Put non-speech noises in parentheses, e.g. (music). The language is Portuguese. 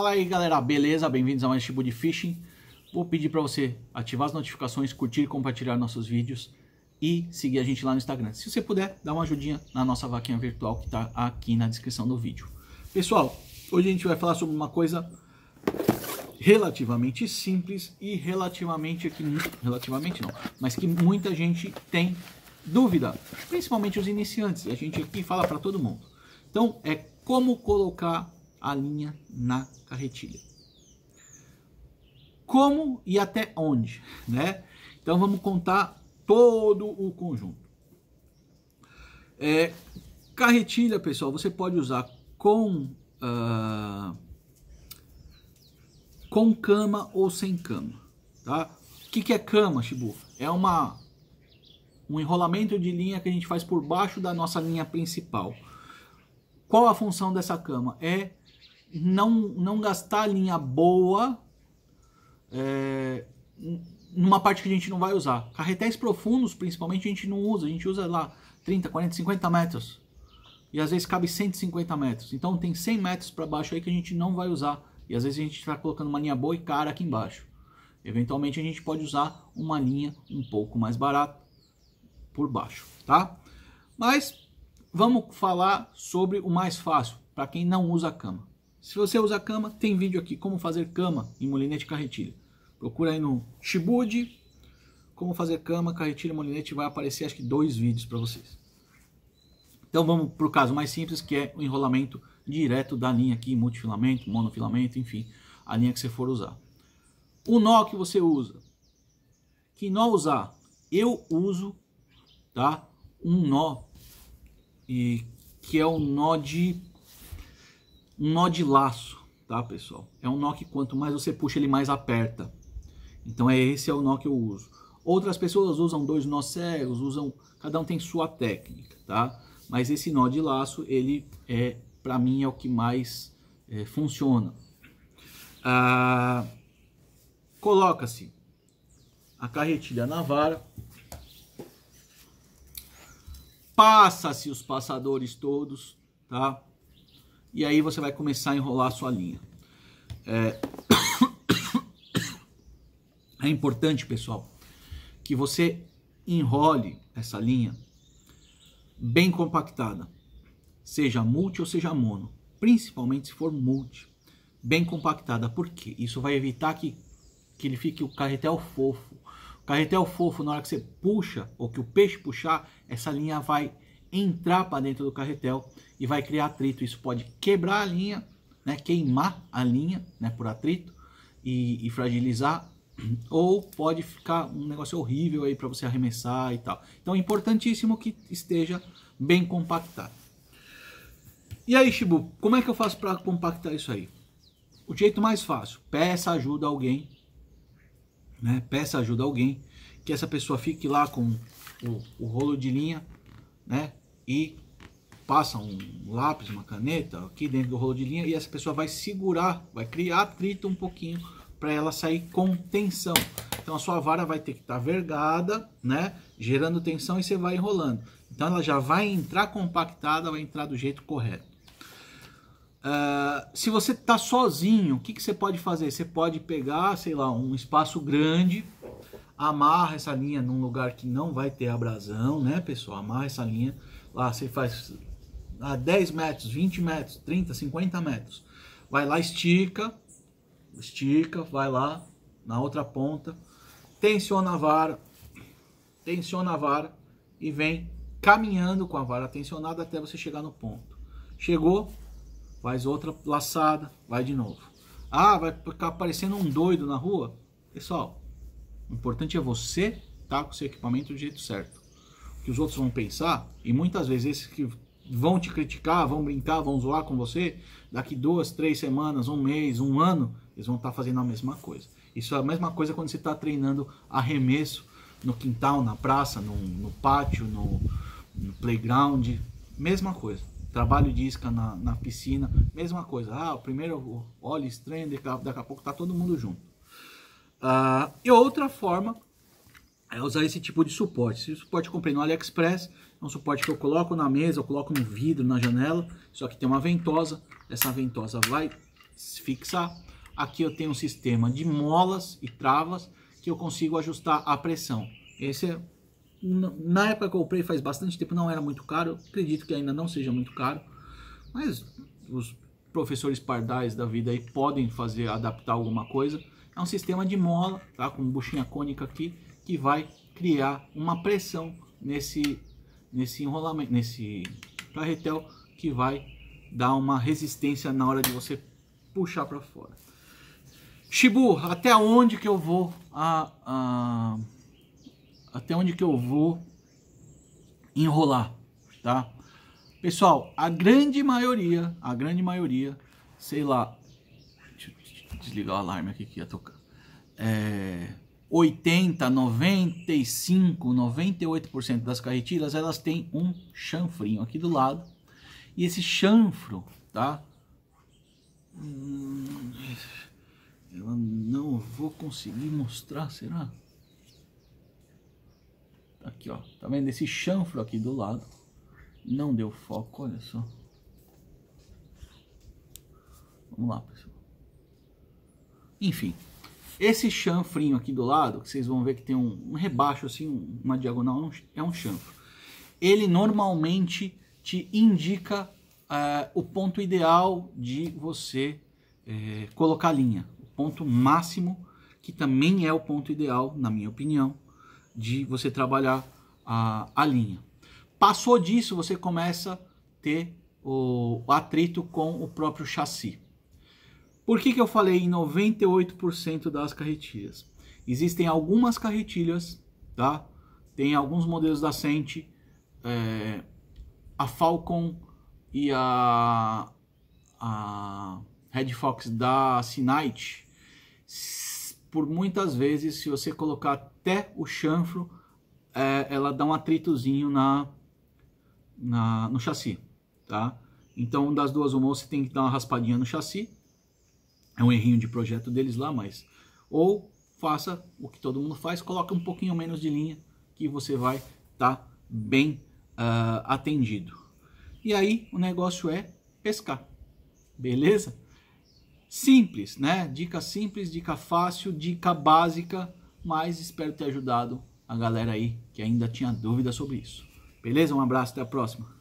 Fala aí galera, beleza? Bem-vindos a mais tipo de phishing. Vou pedir para você ativar as notificações, curtir e compartilhar nossos vídeos e seguir a gente lá no Instagram. Se você puder, dá uma ajudinha na nossa vaquinha virtual que está aqui na descrição do vídeo. Pessoal, hoje a gente vai falar sobre uma coisa relativamente simples e relativamente que relativamente não, mas que muita gente tem dúvida, principalmente os iniciantes. E a gente aqui fala para todo mundo. Então, é como colocar a linha na carretilha. Como e até onde, né? Então vamos contar todo o conjunto. É, carretilha, pessoal, você pode usar com uh, com cama ou sem cama, tá? O que, que é cama, Shibu? É uma um enrolamento de linha que a gente faz por baixo da nossa linha principal. Qual a função dessa cama? É não, não gastar linha boa é, numa parte que a gente não vai usar. Carretéis profundos, principalmente, a gente não usa. A gente usa lá 30, 40, 50 metros. E às vezes cabe 150 metros. Então tem 100 metros para baixo aí que a gente não vai usar. E às vezes a gente está colocando uma linha boa e cara aqui embaixo. Eventualmente a gente pode usar uma linha um pouco mais barata por baixo, tá? Mas vamos falar sobre o mais fácil para quem não usa a cama. Se você usa cama, tem vídeo aqui, como fazer cama em molinete carretilha. Procura aí no Shibude, como fazer cama, carretilha, molinete, vai aparecer acho que dois vídeos para vocês. Então vamos para o caso mais simples, que é o enrolamento direto da linha aqui, multifilamento, monofilamento, enfim, a linha que você for usar. O nó que você usa, que nó usar? Eu uso, tá, um nó e que é o um nó de um nó de laço, tá, pessoal? É um nó que quanto mais você puxa, ele mais aperta. Então é esse é o nó que eu uso. Outras pessoas usam dois nós cegos, usam, cada um tem sua técnica, tá? Mas esse nó de laço, ele é, para mim, é o que mais é, funciona. Ah, Coloca-se a carretilha na vara, passa-se os passadores todos, tá? e aí você vai começar a enrolar a sua linha. É, (coughs) é importante, pessoal, que você enrole essa linha bem compactada, seja multi ou seja mono, principalmente se for multi, bem compactada, porque isso vai evitar que, que ele fique o carretel fofo. O carretel fofo, na hora que você puxa, ou que o peixe puxar, essa linha vai entrar para dentro do carretel e vai criar atrito. Isso pode quebrar a linha, né, queimar a linha né, por atrito e, e fragilizar, (clears throat) ou pode ficar um negócio horrível aí para você arremessar e tal. Então é importantíssimo que esteja bem compactado. E aí, Shibu, como é que eu faço para compactar isso aí? O jeito mais fácil, peça ajuda a alguém, né? Peça ajuda a alguém, que essa pessoa fique lá com o, o rolo de linha, né? e passa um lápis, uma caneta aqui dentro do rolo de linha e essa pessoa vai segurar, vai criar atrito um pouquinho para ela sair com tensão. Então a sua vara vai ter que estar tá vergada, né, gerando tensão e você vai enrolando. Então ela já vai entrar compactada, vai entrar do jeito correto. Uh, se você está sozinho, o que, que você pode fazer? Você pode pegar, sei lá, um espaço grande, amarra essa linha num lugar que não vai ter abrasão, né, pessoal? Amarra essa linha lá você faz a 10 metros, 20 metros, 30, 50 metros. Vai lá, estica, estica, vai lá na outra ponta, tensiona a vara, tensiona a vara e vem caminhando com a vara tensionada até você chegar no ponto. Chegou, faz outra laçada, vai de novo. Ah, vai ficar parecendo um doido na rua? Pessoal, o importante é você estar tá com o seu equipamento do jeito certo que os outros vão pensar, e muitas vezes esses que vão te criticar, vão brincar, vão zoar com você, daqui duas, três semanas, um mês, um ano, eles vão estar tá fazendo a mesma coisa. Isso é a mesma coisa quando você está treinando arremesso no quintal, na praça, no, no pátio, no, no, playground, mesma coisa. Trabalho de isca na, na piscina, mesma coisa. Ah, o primeiro olha estranho, daqui a pouco tá todo mundo junto. Uh, e outra forma é usar esse tipo de suporte. Esse o suporte eu comprei no AliExpress, é um suporte que eu coloco na mesa, eu coloco no vidro, na janela, só que tem uma ventosa, essa ventosa vai se fixar. Aqui eu tenho um sistema de molas e travas que eu consigo ajustar a pressão. Esse é, na época que eu comprei faz bastante tempo, não era muito caro, acredito que ainda não seja muito caro, mas os professores pardais da vida aí podem fazer, adaptar alguma coisa. É um sistema de mola, tá? com buchinha cônica aqui, que vai criar uma pressão nesse, nesse enrolamento, nesse carretel que vai dar uma resistência na hora de você puxar para fora. Shibu, até onde que eu vou? A, a, até onde que eu vou enrolar, tá? Pessoal, a grande maioria, a grande maioria, sei lá, desligar o alarme aqui que ia tocar. É, 80, 95, 98% das carretilhas, elas têm um chanfrinho aqui do lado. E esse chanfro, tá? Hum, eu não vou conseguir mostrar, será? Tá aqui, ó. Tá vendo esse chanfro aqui do lado? Não deu foco, olha só. Vamos lá, pessoal. Enfim, esse chanfrinho aqui do lado, que vocês vão ver que tem um, um rebaixo assim, uma diagonal, é, é um chanfro. Ele normalmente te indica uh, o ponto ideal de você uh, colocar a linha. O ponto máximo, que também é o ponto ideal, na minha opinião, de você trabalhar a, a linha. Passou disso, você começa a ter o atrito com o próprio chassi. Por que, que eu falei em 98% das carretilhas? Existem algumas carretilhas, tá? Tem alguns modelos da Sente, é, a Falcon e a, a Red Fox da Sinite. Por muitas vezes, se você colocar até o chanfro, é, ela dá um atritozinho na, na, no chassi, tá? Então, das duas, uma, você tem que dar uma raspadinha no chassi, é um errinho de projeto deles lá, mas. Ou faça o que todo mundo faz, coloca um pouquinho menos de linha, que você vai estar tá bem uh, atendido. E aí o negócio é pescar, beleza? Simples, né? Dica simples, dica fácil, dica básica, mas espero ter ajudado a galera aí que ainda tinha dúvida sobre isso. Beleza? Um abraço, até a próxima.